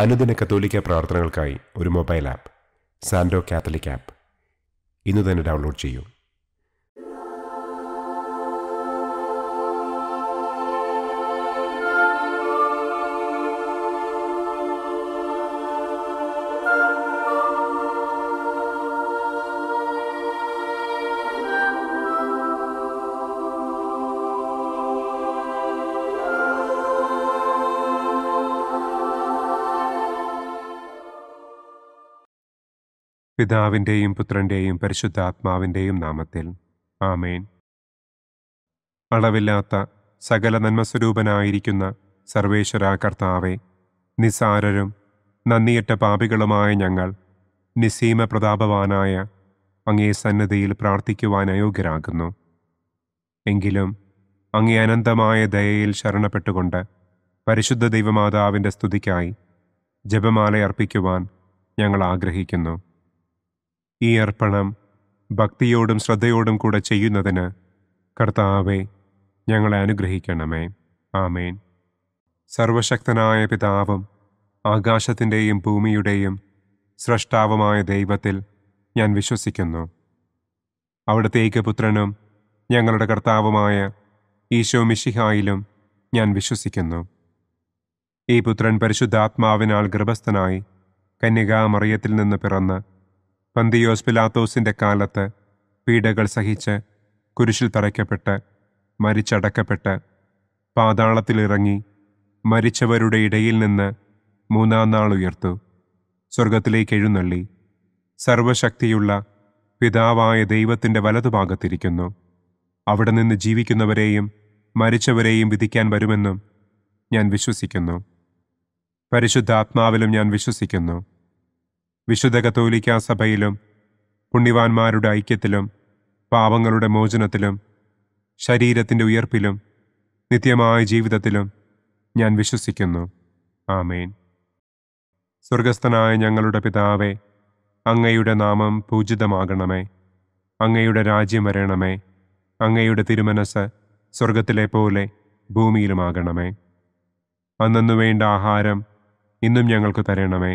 അനുദിന കത്തോലിക്ക പ്രാർത്ഥനകൾക്കായി ഒരു മൊബൈൽ ആപ്പ് സാൻഡോ കാത്തലിക് ആപ്പ് ഇന്ന് തന്നെ ഡൗൺലോഡ് ചെയ്യൂ പിതാവിൻ്റെയും പുത്രൻ്റെയും പരിശുദ്ധാത്മാവിൻ്റെയും നാമത്തിൽ ആമേൻ അളവില്ലാത്ത സകല നന്മസ്വരൂപനായിരിക്കുന്ന സർവേശ്വര കർത്താവെ നിസാരരും നന്ദിയിട്ട പാപികളുമായ ഞങ്ങൾ നിസീമ പ്രതാപവാനായ അങ്ങേ സന്നദ്ധയിൽ പ്രാർത്ഥിക്കുവാൻ അയോഗ്യരാകുന്നു എങ്കിലും അങ്ങേ അനന്തമായ ദയയിൽ ശരണപ്പെട്ടുകൊണ്ട് പരിശുദ്ധ ദൈവമാതാവിൻ്റെ സ്തുതിക്കായി ജപമാല അർപ്പിക്കുവാൻ ഞങ്ങൾ ആഗ്രഹിക്കുന്നു ഈ അർപ്പണം ഭക്തിയോടും ശ്രദ്ധയോടും കൂടെ ചെയ്യുന്നതിന് കർത്താവെ ഞങ്ങളെ അനുഗ്രഹിക്കണമേ ആമേൻ സർവശക്തനായ പിതാവും ആകാശത്തിൻ്റെയും ഭൂമിയുടെയും സ്രഷ്ടാവുമായ ദൈവത്തിൽ ഞാൻ വിശ്വസിക്കുന്നു അവിടുത്തെ ഏകപുത്രനും ഞങ്ങളുടെ കർത്താവുമായ ഈശോ മിഷിഹായിലും ഞാൻ വിശ്വസിക്കുന്നു ഈ പുത്രൻ പരിശുദ്ധാത്മാവിനാൽ ഗർഭസ്ഥനായി കന്യകാമറിയത്തിൽ നിന്ന് പിറന്ന് പന്തിയോസ് പിലാത്തോസിൻ്റെ കാലത്ത് പീഡകൾ സഹിച്ച് കുരിശിൽ തറയ്ക്കപ്പെട്ട് മരിച്ചടക്കപ്പെട്ട് പാതാളത്തിലിറങ്ങി മരിച്ചവരുടെ ഇടയിൽ നിന്ന് മൂന്നാം നാൾ ഉയർത്തു സ്വർഗത്തിലേക്ക് എഴുന്നള്ളി സർവശക്തിയുള്ള പിതാവായ ദൈവത്തിൻ്റെ വലതുഭാഗത്തിരിക്കുന്നു അവിടെ നിന്ന് ജീവിക്കുന്നവരെയും മരിച്ചവരെയും വിധിക്കാൻ വരുമെന്നും ഞാൻ വിശ്വസിക്കുന്നു പരിശുദ്ധാത്മാവിലും ഞാൻ വിശ്വസിക്കുന്നു വിശുദ്ധ കത്തോലിക്ക സഭയിലും പുണ്യവാന്മാരുടെ ഐക്യത്തിലും പാപങ്ങളുടെ മോചനത്തിലും ശരീരത്തിൻ്റെ ഉയർപ്പിലും നിത്യമായ ജീവിതത്തിലും ഞാൻ വിശ്വസിക്കുന്നു ആമേൻ സ്വർഗസ്ഥനായ ഞങ്ങളുടെ പിതാവേ അങ്ങയുടെ നാമം പൂജിതമാകണമേ അങ്ങയുടെ രാജ്യം വരണമേ അങ്ങയുടെ തിരുമനസ് സ്വർഗത്തിലെ പോലെ ഭൂമിയിലുമാകണമേ അന്നു വേണ്ട ആഹാരം ഇന്നും ഞങ്ങൾക്ക് തരണമേ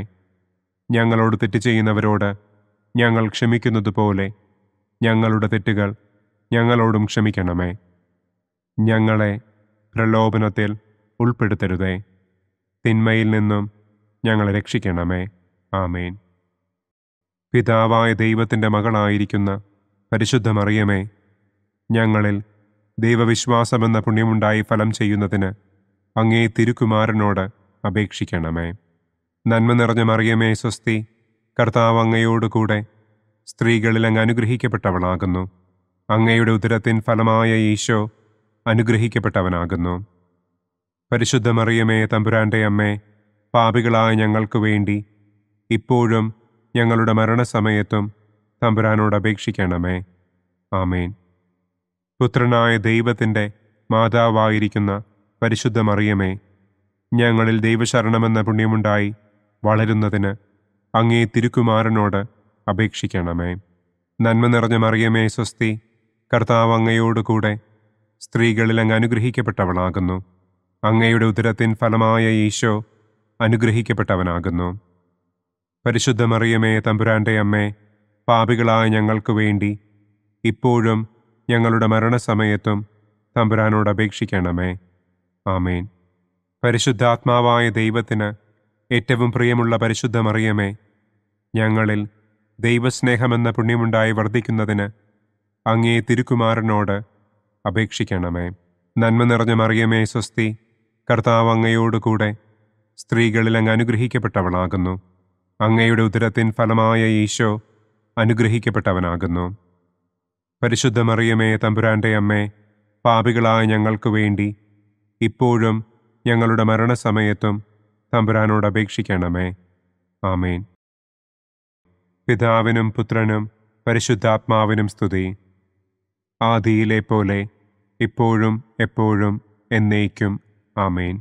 ഞങ്ങളോട് തെറ്റ് ചെയ്യുന്നവരോട് ഞങ്ങൾ ക്ഷമിക്കുന്നതുപോലെ ഞങ്ങളുടെ തെറ്റുകൾ ഞങ്ങളോടും ക്ഷമിക്കണമേ ഞങ്ങളെ പ്രലോഭനത്തിൽ ഉൾപ്പെടുത്തരുതേ തിന്മയിൽ നിന്നും ഞങ്ങളെ രക്ഷിക്കണമേ ആമേൻ പിതാവായ ദൈവത്തിൻ്റെ മകളായിരിക്കുന്ന പരിശുദ്ധ മറിയമേ ഞങ്ങളിൽ ദൈവവിശ്വാസമെന്ന പുണ്യമുണ്ടായി ഫലം ചെയ്യുന്നതിന് അങ്ങേ തിരുക്കുമാരനോട് അപേക്ഷിക്കണമേ നന്മ നിറഞ്ഞ മറിയമേ സ്വസ്തി കർത്താവ് അങ്ങയോടുകൂടെ സ്ത്രീകളിൽ അങ്ങ് അനുഗ്രഹിക്കപ്പെട്ടവളാകുന്നു അങ്ങയുടെ ഉദരത്തിൻ ഫലമായ ഈശോ അനുഗ്രഹിക്കപ്പെട്ടവനാകുന്നു പരിശുദ്ധ മറിയമേ തമ്പുരാൻ്റെ അമ്മേ പാപികളായ ഞങ്ങൾക്ക് വേണ്ടി ഇപ്പോഴും ഞങ്ങളുടെ മരണസമയത്തും തമ്പുരാനോട് അപേക്ഷിക്കണമേ ആമേൻ പുത്രനായ ദൈവത്തിൻ്റെ മാതാവായിരിക്കുന്ന പരിശുദ്ധ മറിയമേ ഞങ്ങളിൽ ദൈവശരണമെന്ന പുണ്യമുണ്ടായി വളരുന്നതിന് അങ്ങേ തിരുക്കുമാരനോട് അപേക്ഷിക്കണമേ നന്മ നിറഞ്ഞ മറിയമേ സ്വസ്തി കർത്താവ് അങ്ങയോടുകൂടെ സ്ത്രീകളിൽ അങ്ങ് അനുഗ്രഹിക്കപ്പെട്ടവളാകുന്നു അങ്ങയുടെ ഉദരത്തിൻ ഫലമായ ഈശോ അനുഗ്രഹിക്കപ്പെട്ടവനാകുന്നു പരിശുദ്ധ മറിയമേ തമ്പുരാൻ്റെ അമ്മേ പാപികളായ ഞങ്ങൾക്ക് വേണ്ടി ഇപ്പോഴും ഞങ്ങളുടെ മരണസമയത്തും തമ്പുരാനോട് അപേക്ഷിക്കണമേ ആമേൻ പരിശുദ്ധാത്മാവായ ദൈവത്തിന് ഏറ്റവും പ്രിയമുള്ള പരിശുദ്ധ മറിയമേ ഞങ്ങളിൽ ദൈവസ്നേഹമെന്ന പുണ്യമുണ്ടായി വർദ്ധിക്കുന്നതിന് അങ്ങേ തിരുക്കുമാരനോട് അപേക്ഷിക്കണമേ നന്മ നിറഞ്ഞ മറിയമേ സ്വസ്തി കർത്താവ് അങ്ങയോടുകൂടെ സ്ത്രീകളിൽ അങ്ങ് അനുഗ്രഹിക്കപ്പെട്ടവളാകുന്നു അങ്ങയുടെ ഉദരത്തിൻ ഫലമായ ഈശോ അനുഗ്രഹിക്കപ്പെട്ടവനാകുന്നു പരിശുദ്ധ മറിയമേ തമ്പുരാൻ്റെ അമ്മേ പാപികളായ ഞങ്ങൾക്ക് വേണ്ടി ഇപ്പോഴും ഞങ്ങളുടെ മരണസമയത്തും തമ്പുരാനോട് അപേക്ഷിക്കണമേ ആമേൻ പിതാവിനും പുത്രനും പരിശുദ്ധാത്മാവിനും സ്തുതി ആദിയിലെ പോലെ ഇപ്പോഴും എപ്പോഴും എന്നേക്കും ആമേൻ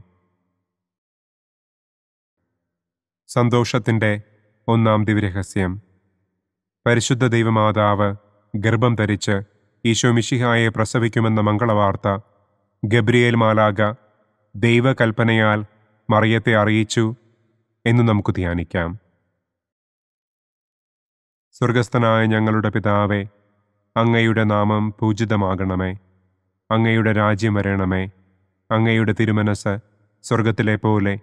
സന്തോഷത്തിൻ്റെ ഒന്നാം ദിവ്യരഹസ്യം പരിശുദ്ധ ദൈവമാതാവ് ഗർഭം ധരിച്ച് ഈശോമിഷിഹായെ പ്രസവിക്കുമെന്ന മംഗളവാർത്ത ഗബ്രിയേൽ മാലാഗ ദൈവകൽപ്പനയാൽ മറിയത്തെ അറിയിച്ചു എന്ന് നമുക്ക് ധ്യാനിക്കാം സ്വർഗസ്ഥനായ ഞങ്ങളുടെ പിതാവേ അങ്ങയുടെ നാമം പൂജിതമാകണമേ അങ്ങയുടെ രാജ്യം വരണമേ അങ്ങയുടെ തിരുമനസ് സ്വർഗത്തിലെ പോലെ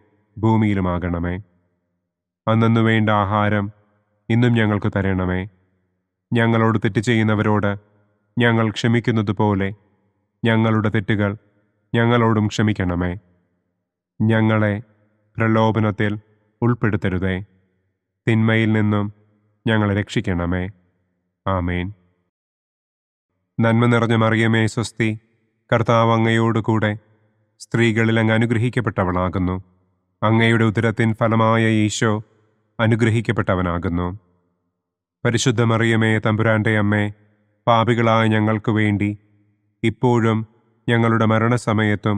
ഭൂമിയിലുമാകണമേ അന്നു വേണ്ട ആഹാരം ഇന്നും ഞങ്ങൾക്ക് തരണമേ ഞങ്ങളോട് തെറ്റ് ചെയ്യുന്നവരോട് ഞങ്ങൾ ക്ഷമിക്കുന്നത് പോലെ ഞങ്ങളുടെ തെറ്റുകൾ ഞങ്ങളോടും ക്ഷമിക്കണമേ ഞങ്ങളെ പ്രലോഭനത്തിൽ ഉൾപ്പെടുത്തരുതേ തിന്മയിൽ നിന്നും ഞങ്ങളെ രക്ഷിക്കണമേ ആമേൻ നന്മ നിറഞ്ഞ മറിയമേ സ്വസ്തി കർത്താവ് അങ്ങയോടുകൂടെ സ്ത്രീകളിൽ അങ്ങ് അനുഗ്രഹിക്കപ്പെട്ടവളാകുന്നു അങ്ങയുടെ ഉദരത്തിൻ ഫലമായ ഈശോ അനുഗ്രഹിക്കപ്പെട്ടവനാകുന്നു പരിശുദ്ധ മറിയമേ തമ്പുരാൻ്റെ അമ്മേ പാപികളായ ഞങ്ങൾക്ക് വേണ്ടി ഇപ്പോഴും ഞങ്ങളുടെ മരണസമയത്തും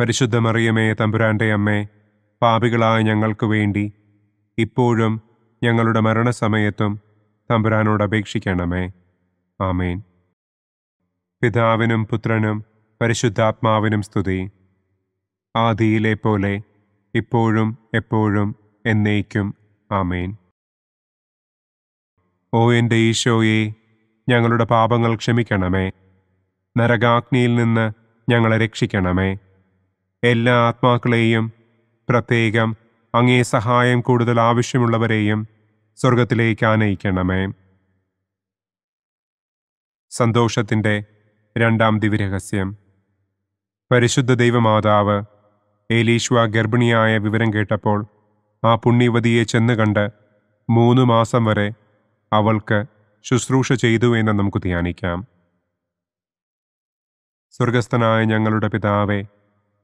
പരിശുദ്ധ മറിയമേ തമ്പുരാന്റെ അമ്മേ പാപികളായ ഞങ്ങൾക്ക് വേണ്ടി ഇപ്പോഴും ഞങ്ങളുടെ മരണസമയത്തും തമ്പുരാനോട് അപേക്ഷിക്കണമേ ആമേൻ പിതാവിനും പുത്രനും പരിശുദ്ധാത്മാവിനും സ്തുതി ആദിയിലെ പോലെ ഇപ്പോഴും എപ്പോഴും എന്നേക്കും ആമേൻ ഓ എൻ്റെ ഈശോയെ ഞങ്ങളുടെ പാപങ്ങൾ ക്ഷമിക്കണമേ നരകാഗ്നിയിൽ നിന്ന് ഞങ്ങളെ രക്ഷിക്കണമേ എല്ലാ ആത്മാക്കളെയും പ്രത്യേകം അങ്ങേ സഹായം കൂടുതൽ ആവശ്യമുള്ളവരെയും സ്വർഗത്തിലേക്ക് ആനയിക്കണമേ സന്തോഷത്തിൻ്റെ രണ്ടാം ദിവ്യരഹസ്യം പരിശുദ്ധ ദൈവമാതാവ് ഏലീശ്വ ഗർഭിണിയായ വിവരം കേട്ടപ്പോൾ ആ പുണ്യവതിയെ ചെന്ന് കണ്ട് മൂന്ന് മാസം വരെ അവൾക്ക് ശുശ്രൂഷ ചെയ്തു എന്ന് നമുക്ക് ധ്യാനിക്കാം സ്വർഗസ്ഥനായ ഞങ്ങളുടെ പിതാവേ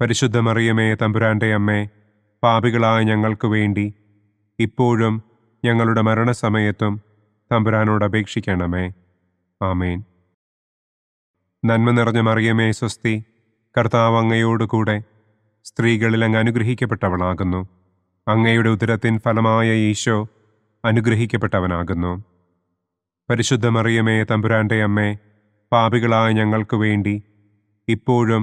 പരിശുദ്ധ മറിയമേ തമ്പുരാന്റെ അമ്മേ പാപികളായ ഞങ്ങൾക്ക് വേണ്ടി ഇപ്പോഴും ഞങ്ങളുടെ മരണസമയത്തും തമ്പുരാനോട് അപേക്ഷിക്കണമേ ആമേൻ നന്മ നിറഞ്ഞ മറിയമേ സ്വസ്തി കർത്താവ് അങ്ങയോടുകൂടെ സ്ത്രീകളിൽ അങ്ങ് അനുഗ്രഹിക്കപ്പെട്ടവളാകുന്നു അങ്ങയുടെ ഉദരത്തിൻ ഫലമായ ഈശോ അനുഗ്രഹിക്കപ്പെട്ടവനാകുന്നു പരിശുദ്ധ മറിയമേ തമ്പുരാന്റെ അമ്മേ പാപികളായ ഞങ്ങൾക്ക് വേണ്ടി ഇപ്പോഴും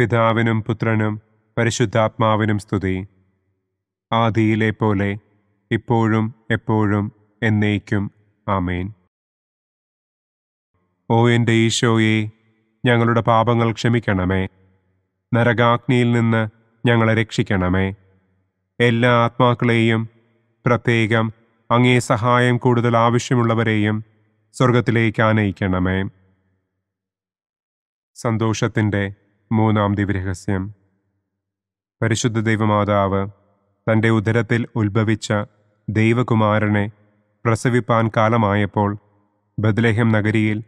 പിതാവിനും പുത്രനും പരിശുദ്ധാത്മാവിനും സ്തുതി ആദിയിലെ പോലെ ഇപ്പോഴും എപ്പോഴും എന്നേക്കും ആമേൻ ഓ എൻ്റെ ഈശോയെ ഞങ്ങളുടെ പാപങ്ങൾ ക്ഷമിക്കണമേ നരകാഗ്നിയിൽ നിന്ന് ഞങ്ങളെ രക്ഷിക്കണമേ എല്ലാ ആത്മാക്കളെയും പ്രത്യേകം അങ്ങേ സഹായം കൂടുതൽ ആവശ്യമുള്ളവരെയും സ്വർഗത്തിലേക്ക് ആനയിക്കണമേ സന്തോഷത്തിൻ്റെ മൂന്നാം ദിവ്യരഹസ്യം പരിശുദ്ധ ദൈവമാതാവ് തൻ്റെ ഉദരത്തിൽ ഉത്ഭവിച്ച ദൈവകുമാരനെ പ്രസവിപ്പാൻ കാലമായപ്പോൾ ബദലേഹം നഗരിയിൽ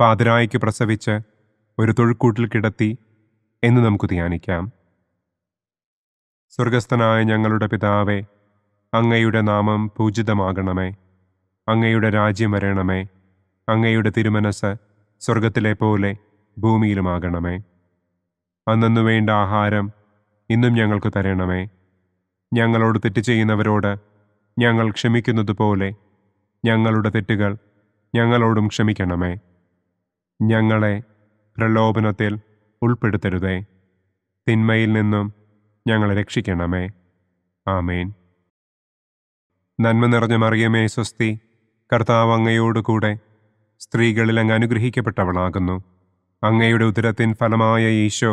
പാതിരായിക്ക് പ്രസവിച്ച് ഒരു തൊഴുക്കൂട്ടിൽ കിടത്തി എന്ന് നമുക്ക് ധ്യാനിക്കാം സ്വർഗസ്ഥനായ ഞങ്ങളുടെ പിതാവേ അങ്ങയുടെ നാമം പൂജിതമാകണമേ അങ്ങയുടെ രാജ്യം വരണമേ അങ്ങയുടെ തിരുമനസ് സ്വർഗത്തിലെ പോലെ ഭൂമിയിലുമാകണമേ അന്നു വേണ്ട ആഹാരം ഇന്നും ഞങ്ങൾക്ക് തരണമേ ഞങ്ങളോട് തെറ്റ് ചെയ്യുന്നവരോട് ഞങ്ങൾ ക്ഷമിക്കുന്നത് പോലെ ഞങ്ങളുടെ തെറ്റുകൾ ഞങ്ങളോടും ക്ഷമിക്കണമേ ഞങ്ങളെ പ്രലോഭനത്തിൽ ഉൾപ്പെടുത്തരുതേ തിന്മയിൽ നിന്നും ഞങ്ങളെ രക്ഷിക്കണമേ ആമേൻ നന്മ നിറഞ്ഞ മറിയമേ സ്വസ്തി കർത്താവ് അങ്ങയോടുകൂടെ സ്ത്രീകളിൽ അങ്ങ് അനുഗ്രഹിക്കപ്പെട്ടവളാകുന്നു അങ്ങയുടെ ഉദരത്തിൻ ഫലമായ ഈശോ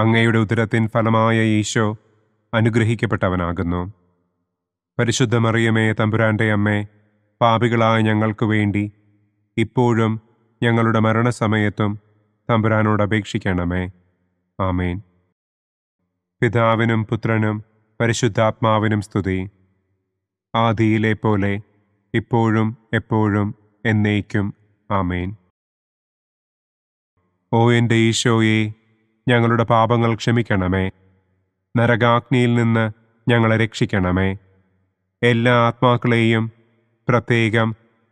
അങ്ങയുടെ ഉദരത്തിൻ ഫലമായ ഈശോ അനുഗ്രഹിക്കപ്പെട്ടവനാകുന്നു പരിശുദ്ധ മറിയമേ തമ്പുരാൻ്റെ അമ്മേ പാപികളായ ഞങ്ങൾക്ക് വേണ്ടി ഇപ്പോഴും ഞങ്ങളുടെ മരണസമയത്തും തമ്പുരാനോട് അപേക്ഷിക്കണമേ ആമേൻ പിതാവിനും പുത്രനും പരിശുദ്ധാത്മാവിനും സ്തുതി ആദിയിലെ പോലെ ഇപ്പോഴും എപ്പോഴും എന്നേക്കും ആമേൻ ഓ എൻ്റെ ഈശോയെ ഞങ്ങളുടെ പാപങ്ങൾ ക്ഷമിക്കണമേ നരകാഗ്നിയിൽ നിന്ന് ഞങ്ങളെ രക്ഷിക്കണമേ എല്ലാ ആത്മാക്കളെയും പ്രത്യേകം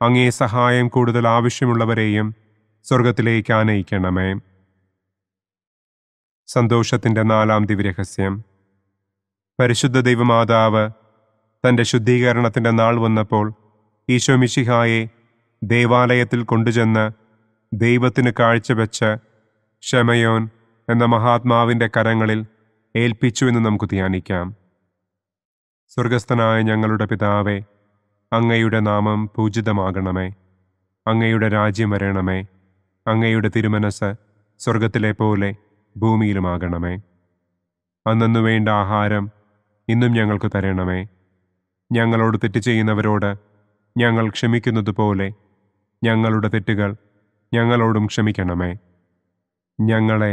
അങ്ങേ സഹായം കൂടുതൽ ആവശ്യമുള്ളവരെയും സ്വർഗത്തിലേക്ക് ആനയിക്കണമേ സന്തോഷത്തിൻ്റെ നാലാം ദിവ്യരഹസ്യം പരിശുദ്ധ ദൈവമാതാവ് തൻ്റെ ശുദ്ധീകരണത്തിൻ്റെ നാൾ വന്നപ്പോൾ ഈശോ മിശിഹായെ ദേവാലയത്തിൽ കൊണ്ടുചെന്ന് ദൈവത്തിന് കാഴ്ചവെച്ച് ക്ഷമയോൻ എന്ന മഹാത്മാവിൻ്റെ കരങ്ങളിൽ ഏൽപ്പിച്ചു എന്ന് നമുക്ക് ധ്യാനിക്കാം സ്വർഗസ്ഥനായ ഞങ്ങളുടെ പിതാവേ അങ്ങയുടെ നാമം പൂജിതമാകണമേ അങ്ങയുടെ രാജ്യം വരണമേ അങ്ങയുടെ തിരുമനസ് സ്വർഗത്തിലെ പോലെ ഭൂമിയിലുമാകണമേ അന്നു വേണ്ട ആഹാരം ഇന്നും ഞങ്ങൾക്ക് തരണമേ ഞങ്ങളോട് തെറ്റ് ചെയ്യുന്നവരോട് ഞങ്ങൾ ക്ഷമിക്കുന്നത് പോലെ ഞങ്ങളുടെ തെറ്റുകൾ ഞങ്ങളോടും ക്ഷമിക്കണമേ ഞങ്ങളെ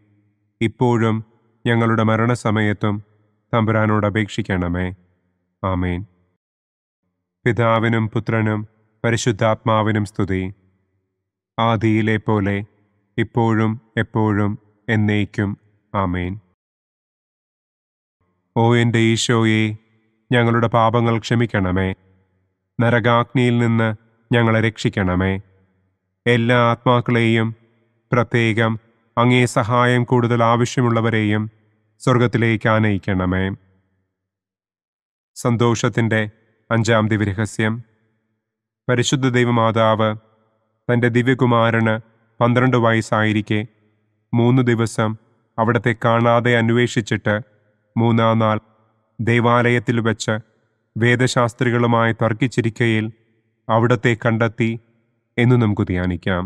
ഇപ്പോഴും ഞങ്ങളുടെ മരണസമയത്തും തമ്പുരാനോട് അപേക്ഷിക്കണമേ ആമേൻ പിതാവിനും പുത്രനും പരിശുദ്ധാത്മാവിനും സ്തുതി ആദിയിലെ പോലെ ഇപ്പോഴും എപ്പോഴും എന്നേക്കും ആമേൻ ഓ എൻ്റെ ഈശോയെ ഞങ്ങളുടെ പാപങ്ങൾ ക്ഷമിക്കണമേ നരകാഗ്നിയിൽ നിന്ന് ഞങ്ങളെ രക്ഷിക്കണമേ എല്ലാ ആത്മാക്കളെയും പ്രത്യേകം അങ്ങേ സഹായം കൂടുതൽ ആവശ്യമുള്ളവരെയും സ്വർഗത്തിലേക്ക് ആനയിക്കണമേ സന്തോഷത്തിൻ്റെ അഞ്ചാം ദിവ്യരഹസ്യം പരിശുദ്ധ ദൈവമാതാവ് തൻ്റെ ദിവ്യകുമാരന് പന്ത്രണ്ട് വയസ്സായിരിക്കെ മൂന്ന് ദിവസം അവിടത്തെ കാണാതെ അന്വേഷിച്ചിട്ട് മൂന്നാം നാൾ ദേവാലയത്തിൽ വെച്ച് വേദശാസ്ത്രികളുമായി തർക്കിച്ചിരിക്കയിൽ അവിടത്തെ കണ്ടെത്തി എന്ന് നമുക്ക് ധ്യാനിക്കാം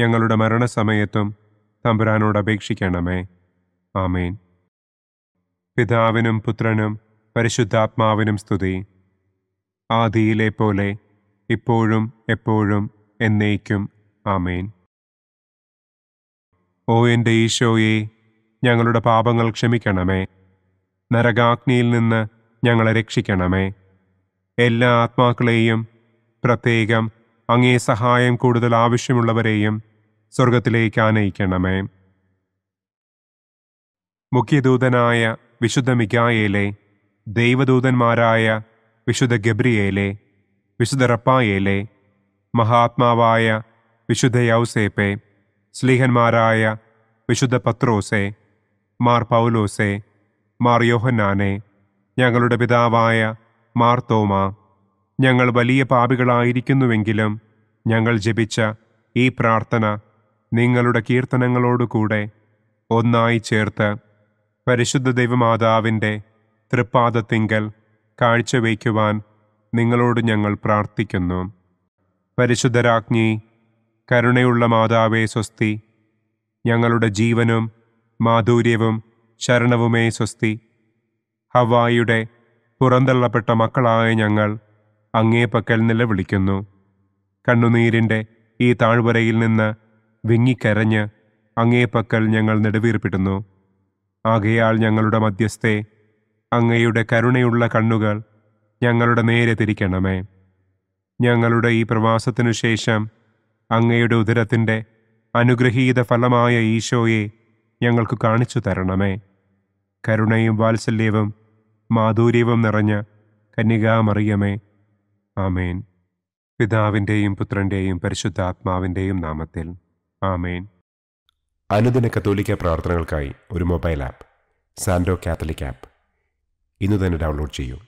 ഞങ്ങളുടെ മരണസമയത്തും തമ്പുരാനോട് അപേക്ഷിക്കണമേ ആമേൻ പിതാവിനും പുത്രനും പരിശുദ്ധാത്മാവിനും സ്തുതി ആദിയിലെ പോലെ ഇപ്പോഴും എപ്പോഴും എന്നേക്കും ആമേൻ ഓ എൻ്റെ ഈശോയെ ഞങ്ങളുടെ പാപങ്ങൾ ക്ഷമിക്കണമേ നരകാഗ്നിയിൽ നിന്ന് ഞങ്ങളെ രക്ഷിക്കണമേ എല്ലാ ആത്മാക്കളെയും പ്രത്യേകം അങ്ങേ സഹായം കൂടുതൽ ആവശ്യമുള്ളവരെയും സ്വർഗത്തിലേക്ക് ആനയിക്കണമേ മുഖ്യദൂതനായ വിശുദ്ധ മിഗായേലെ ദൈവദൂതന്മാരായ വിശുദ്ധ ഗബ്രിയേലെ വിശുദ്ധ റപ്പായേലെ മഹാത്മാവായ വിശുദ്ധ യൗസേപ്പെ സ്ലീഹന്മാരായ വിശുദ്ധ പത്രോസെ മാർ പൗലോസെ മാർ യോഹന്നാനെ ഞങ്ങളുടെ പിതാവായ മാർ തോമ ഞങ്ങൾ വലിയ പാപികളായിരിക്കുന്നുവെങ്കിലും ഞങ്ങൾ ജപിച്ച ഈ പ്രാർത്ഥന നിങ്ങളുടെ കീർത്തനങ്ങളോടുകൂടെ ഒന്നായി ചേർത്ത് പരിശുദ്ധ ദൈവമാതാവിൻ്റെ തൃപ്പാദത്തിങ്കൽ കാഴ്ചവയ്ക്കുവാൻ നിങ്ങളോട് ഞങ്ങൾ പ്രാർത്ഥിക്കുന്നു പരിശുദ്ധരാജ്ഞി കരുണയുള്ള മാതാവേ സ്വസ്തി ഞങ്ങളുടെ ജീവനും മാധുര്യവും ശരണവുമേ സ്വസ്തി ഹവായിയുടെ പുറന്തള്ളപ്പെട്ട മക്കളായ ഞങ്ങൾ അങ്ങേ പക്കൽ നിലവിളിക്കുന്നു കണ്ണുനീരിൻ്റെ ഈ താഴ്വരയിൽ നിന്ന് വിങ്ങിക്കരഞ്ഞ് അങ്ങേ പക്കൽ ഞങ്ങൾ നെടുവീർപ്പിടുന്നു ആകയാൾ ഞങ്ങളുടെ മധ്യസ്ഥെ അങ്ങയുടെ കരുണയുള്ള കണ്ണുകൾ ഞങ്ങളുടെ നേരെ തിരിക്കണമേ ഞങ്ങളുടെ ഈ പ്രവാസത്തിനു ശേഷം അങ്ങയുടെ ഉദരത്തിൻ്റെ അനുഗ്രഹീത ഫലമായ ഈശോയെ ഞങ്ങൾക്ക് കാണിച്ചു തരണമേ കരുണയും വാത്സല്യവും മാധുര്യവും നിറഞ്ഞ കന്യകാമറിയമേ ആമേൻ പിതാവിൻ്റെയും പുത്രൻ്റെയും പരിശുദ്ധാത്മാവിൻ്റെയും നാമത്തിൽ ആമേൻ അനുദിന കത്തോലിക്ക പ്രാർത്ഥനകൾക്കായി ഒരു മൊബൈൽ ആപ്പ് സാൻഡോ കാത്തലിക് ആപ്പ് ഇന്ന് തന്നെ ഡൗൺലോഡ് ചെയ്യൂ